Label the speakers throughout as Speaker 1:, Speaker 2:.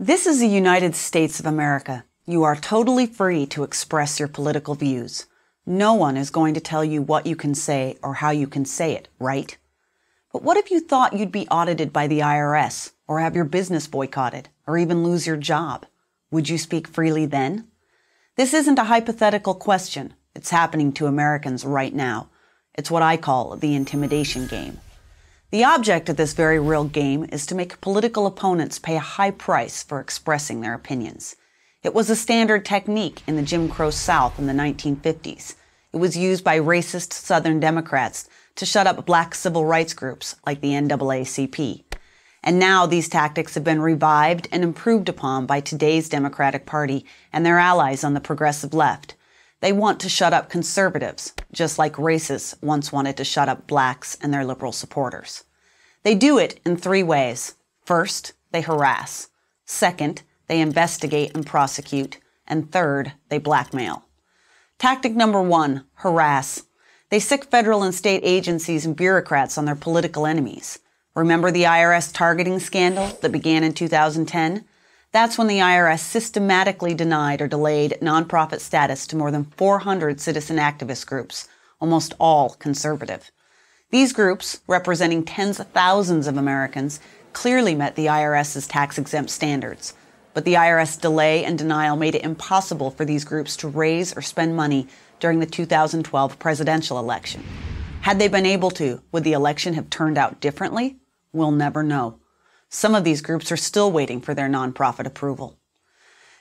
Speaker 1: This is the United States of America. You are totally free to express your political views. No one is going to tell you what you can say or how you can say it, right? But what if you thought you'd be audited by the IRS, or have your business boycotted, or even lose your job? Would you speak freely then? This isn't a hypothetical question. It's happening to Americans right now. It's what I call the intimidation game. The object of this very real game is to make political opponents pay a high price for expressing their opinions. It was a standard technique in the Jim Crow South in the 1950s. It was used by racist Southern Democrats to shut up black civil rights groups like the NAACP. And now these tactics have been revived and improved upon by today's Democratic Party and their allies on the progressive left. They want to shut up conservatives, just like racists once wanted to shut up blacks and their liberal supporters. They do it in three ways. First, they harass. Second, they investigate and prosecute. And third, they blackmail. Tactic number one, harass. They sick federal and state agencies and bureaucrats on their political enemies. Remember the IRS targeting scandal that began in 2010? That's when the IRS systematically denied or delayed nonprofit status to more than 400 citizen activist groups, almost all conservative. These groups, representing tens of thousands of Americans, clearly met the IRS's tax exempt standards. But the IRS delay and denial made it impossible for these groups to raise or spend money during the 2012 presidential election. Had they been able to, would the election have turned out differently? We'll never know. Some of these groups are still waiting for their nonprofit approval.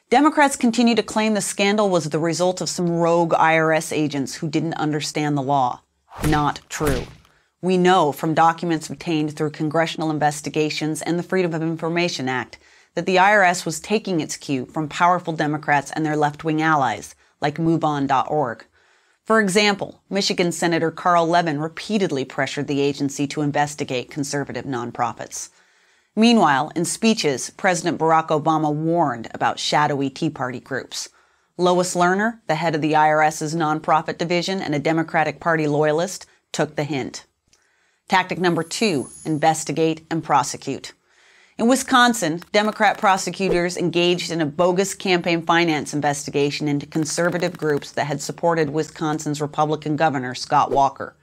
Speaker 1: Democrats continue to claim the scandal was the result of some rogue IRS agents who didn't understand the law. Not true. We know from documents obtained through congressional investigations and the Freedom of Information Act that the IRS was taking its cue from powerful Democrats and their left wing allies, like MoveOn.org. For example, Michigan Senator Carl Levin repeatedly pressured the agency to investigate conservative nonprofits. Meanwhile, in speeches, President Barack Obama warned about shadowy Tea Party groups. Lois Lerner, the head of the IRS's nonprofit division and a Democratic Party loyalist, took the hint. Tactic number two, investigate and prosecute. In Wisconsin, Democrat prosecutors engaged in a bogus campaign finance investigation into conservative groups that had supported Wisconsin's Republican governor, Scott Walker.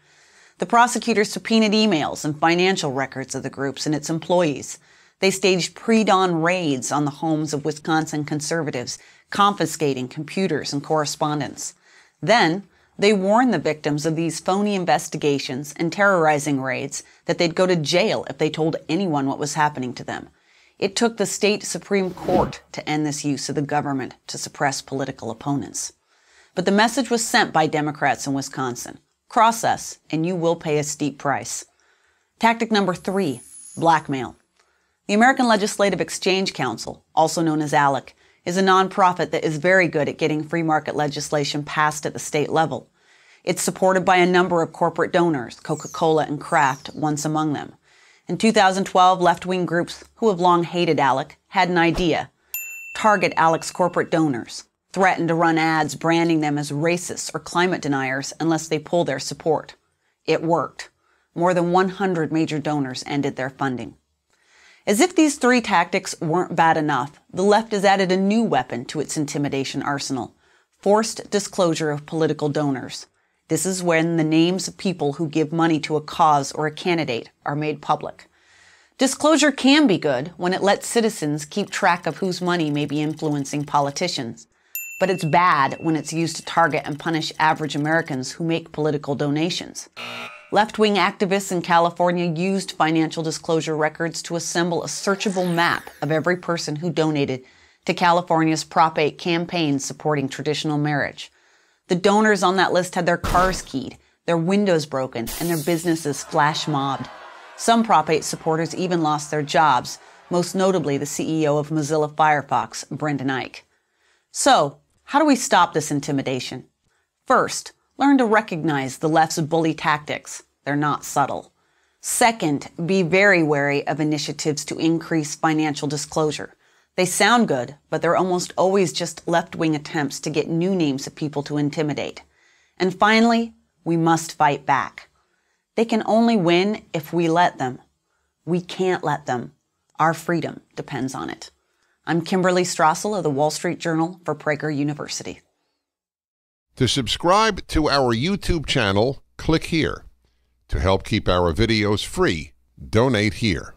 Speaker 1: The prosecutors subpoenaed emails and financial records of the groups and its employees. They staged pre dawn raids on the homes of Wisconsin conservatives, confiscating computers and correspondence. Then, they warned the victims of these phony investigations and terrorizing raids that they'd go to jail if they told anyone what was happening to them. It took the state Supreme Court to end this use of the government to suppress political opponents. But the message was sent by Democrats in Wisconsin. Cross us, and you will pay a steep price. Tactic number three blackmail. The American Legislative Exchange Council, also known as ALEC, is a nonprofit that is very good at getting free market legislation passed at the state level. It's supported by a number of corporate donors, Coca Cola and Kraft, once among them. In 2012, left wing groups who have long hated ALEC had an idea target ALEC's corporate donors threaten to run ads branding them as racists or climate deniers unless they pull their support. It worked. More than 100 major donors ended their funding. As if these three tactics weren't bad enough, the left has added a new weapon to its intimidation arsenal forced disclosure of political donors. This is when the names of people who give money to a cause or a candidate are made public. Disclosure can be good when it lets citizens keep track of whose money may be influencing politicians but it's bad when it's used to target and punish average Americans who make political donations. Left wing activists in California used financial disclosure records to assemble a searchable map of every person who donated to California's Prop 8 campaign supporting traditional marriage. The donors on that list had their cars keyed, their windows broken, and their businesses flash mobbed. Some Prop 8 supporters even lost their jobs, most notably the CEO of Mozilla Firefox, Brendan Eich. So, how do we stop this intimidation? First, learn to recognize the left's bully tactics. They're not subtle. Second, be very wary of initiatives to increase financial disclosure. They sound good, but they're almost always just left wing attempts to get new names of people to intimidate. And finally, we must fight back. They can only win if we let them. We can't let them. Our freedom depends on it. I'm Kimberly Strassel of the Wall Street Journal for Prager University. To subscribe to our YouTube channel, click here. To help keep our videos free, donate here.